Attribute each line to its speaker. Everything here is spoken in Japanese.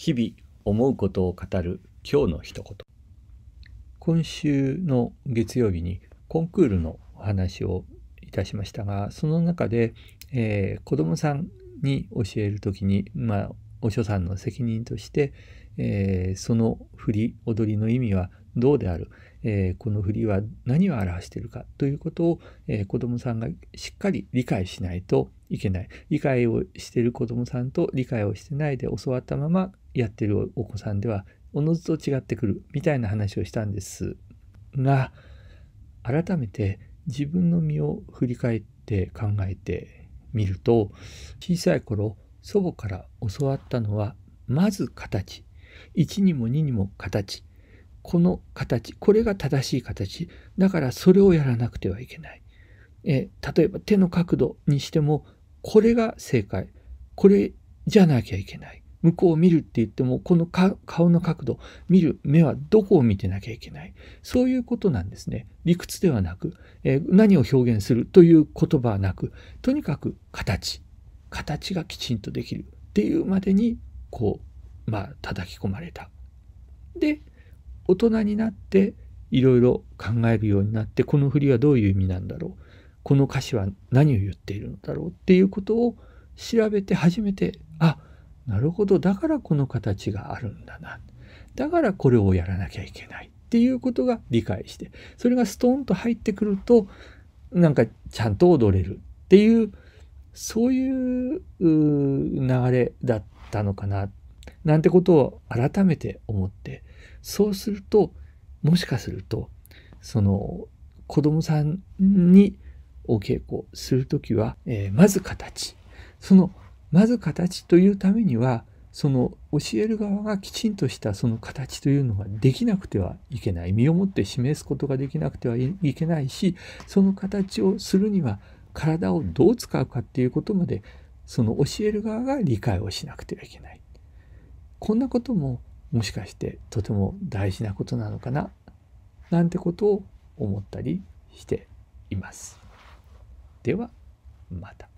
Speaker 1: 日々思うことを語る今日の一言今週の月曜日にコンクールのお話をいたしましたがその中で、えー、子どもさんに教える時に、まあ、お所さんの責任として、えー、その振り踊りの意味はどうである、えー、この振りは何を表しているかということを、えー、子どもさんがしっかり理解しないといけない理解をしている子どもさんと理解をしてないで教わったままやってるお子さんではおのずと違ってくるみたいな話をしたんですが改めて自分の身を振り返って考えてみると小さい頃祖母から教わったのはまず形1にも2にも形この形これが正しい形だからそれをやらなくてはいけないえ例えば手の角度にしてもこれが正解これじゃなきゃいけない向こうを見るって言っても、この顔の角度、見る目はどこを見てなきゃいけない。そういうことなんですね。理屈ではなく、えー、何を表現するという言葉はなく、とにかく形、形がきちんとできるっていうまでに、こう、まあ、叩き込まれた。で、大人になって、いろいろ考えるようになって、この振りはどういう意味なんだろう。この歌詞は何を言っているのだろうっていうことを調べて初めて、あ、なるほどだからこの形があるんだなだからこれをやらなきゃいけないっていうことが理解してそれがストンと入ってくるとなんかちゃんと踊れるっていうそういう流れだったのかななんてことを改めて思ってそうするともしかするとその子供さんにお稽古する時は、えー、まず形そのまず形というためにはその教える側がきちんとしたその形というのができなくてはいけない身をもって示すことができなくてはいけないしその形をするには体をどう使うかっていうことまでその教える側が理解をしなくてはいけないこんなことももしかしてとても大事なことなのかななんてことを思ったりしています。ではまた。